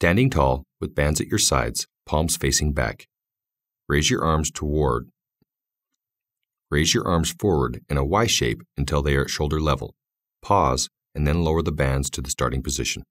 Standing tall, with bands at your sides, palms facing back. Raise your arms toward. Raise your arms forward in a Y shape until they are at shoulder level. Pause and then lower the bands to the starting position.